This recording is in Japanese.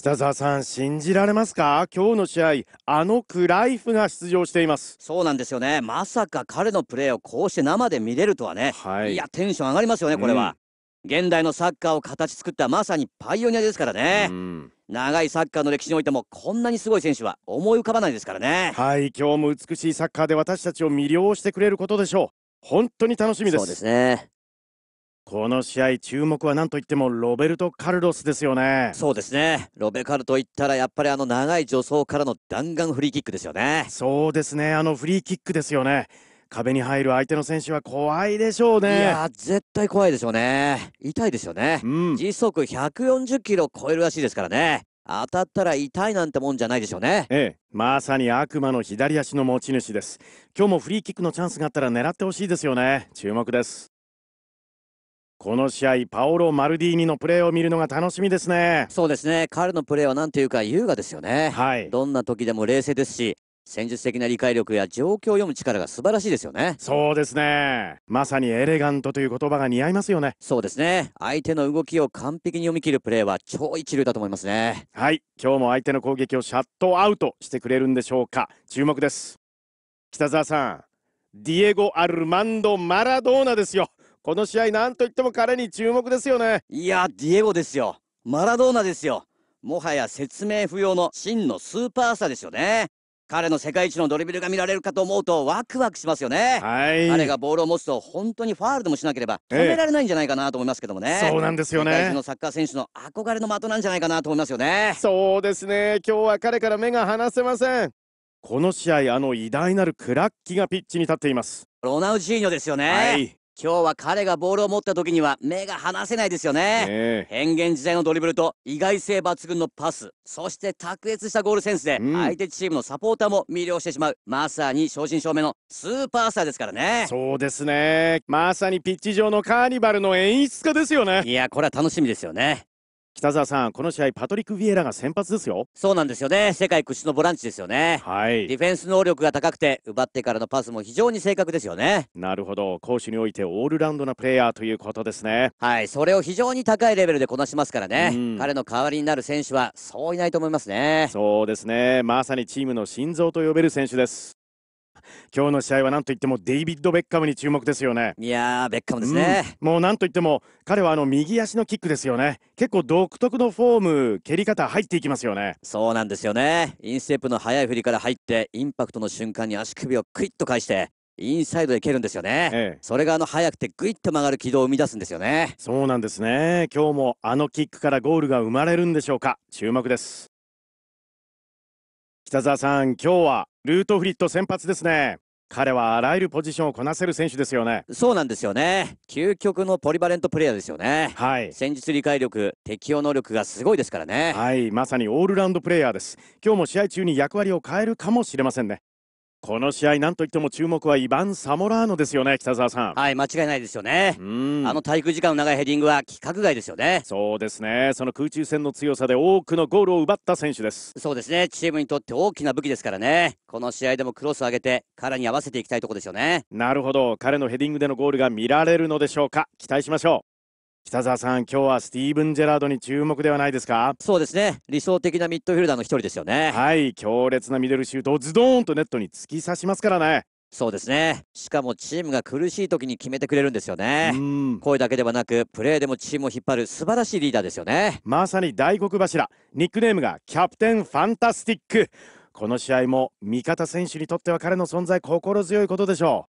北澤さん、信じられますか今日の試合、あのクライフが出場していますそうなんですよね、まさか彼のプレーをこうして生で見れるとはね、はい、いや、テンション上がりますよね、これは。うん、現代のサッカーを形作ったまさにパイオニアですからね、うん、長いサッカーの歴史においてもこんなにすごい選手は思い浮かばないですからねはい今日も美しいサッカーで私たちを魅了してくれることでしょう本当に楽しみですそうですねこの試合注目は何といってもロベルト・カルロスですよねそうですねロベカルといったらやっぱりあの長い助走からの弾丸フリーキックですよねそうですねあのフリーキックですよね壁に入る相手の選手は怖いでしょうねいや絶対怖いでしょうね痛いですよね、うん、時速140キロ超えるらしいですからね当たったら痛いなんてもんじゃないでしょうねええまさに悪魔の左足の持ち主です今日もフリーキックのチャンスがあったら狙ってほしいですよね注目ですこの試合、パオロ・マルディーニのプレーを見るのが楽しみですね。そうですね、彼のプレーはなんというか優雅ですよね。はい。どんな時でも冷静ですし、戦術的な理解力や状況を読む力が素晴らしいですよね。そうですね。まさにエレガントという言葉が似合いますよね。そうですね。相手の動きを完璧に読み切るプレーは超一流だと思いますね。はい。今日も相手の攻撃をシャットアウトしてくれるんでしょうか。注目です。北澤さん、ディエゴ・アルマンド・マラドーナですよ。この試合なんといっても彼に注目ですよねいやディエゴですよマラドーナですよもはや説明不要の真のスーパースターですよね彼の世界一のドリブルが見られるかと思うとワクワクしますよね、はい、彼がボールを持つと本当にファールでもしなければ止められないんじゃないかなと思いますけどもね、ええ、そうなんですよね世界のサッカー選手の憧れの的なんじゃないかなと思いますよねそうですね今日は彼から目が離せませんこの試合あの偉大なるクラッキがピッチに立っていますロナウジーニョですよね、はい、今日は彼がボールを持った時には目が離せないですよね、ね、変幻自在のドリブルと意外性抜群のパスそして卓越したゴールセンスで相手チームのサポーターも魅了してしまう、うん、まさに正真正銘のスーパースターですからねそうですねまさにピッチ上のカーニバルの演出家ですよねいやこれは楽しみですよね北澤さん、この試合、パトリック・ビエラが先発ですよ。そうなんですよね、世界屈指のボランチですよね。はい。ディフェンス能力が高くて、奪ってからのパスも非常に正確ですよね。なるほど、攻守においてオールラウンドなプレイヤーということですね。はい、それを非常に高いレベルでこなしますからね、うん、彼の代わりになる選手はそういないと思いますね。そうですね、まさにチームの心臓と呼べる選手です。今日の試合はなんといってもデイビッド・ベッカムに注目ですよねいやーベッカムですね、うん、もうなんといっても彼はあの右足のキックですよね結構独特のフォーム蹴り方入っていきますよねそうなんですよねインステップの速い振りから入ってインパクトの瞬間に足首をクイッと返してインサイドで蹴るんですよね、ええ、それがあの速くてグイッと曲がる軌道を生み出すんですよねそうなんですね今日もあのキックからゴールが生まれるんでしょうか注目です北澤さん、今日はルートフリット先発ですね。彼はあらゆるポジションをこなせる選手ですよね。そうなんですよね。究極のポリバレントプレイヤーですよね。はい。戦術理解力、適応能力がすごいですからね。はい、まさにオールラウンドプレイヤーです。今日も試合中に役割を変えるかもしれませんね。この試合、なんといっても注目はイバン・サモラーノですよね、北澤さん。はい、間違いないですよね。あの滞空時間の長いヘディングは規格外ですよね。そうですね、その空中戦の強さで多くのゴールを奪った選手です。そうですね、チームにとって大きな武器ですからね、この試合でもクロスを上げて、彼に合わせていきたいところですよね。なるほど、彼のヘディングでのゴールが見られるのでしょうか、期待しましょう。北澤さん、今日はスティーブン・ジェラードに注目ではないですかそうですね、理想的なミッドフィルダーの一人ですよね。はい、強烈なミドルシュートをズドーンとネットに突き刺しますからね。そうですねしかもチームが苦しい時に決めてくれるんですよね声だけではなくプレーでもチームを引っ張る素晴らしいリーダーですよねまさに大黒柱ニックネームがキャプテンファンタスティックこの試合も味方選手にとっては彼の存在心強いことでしょう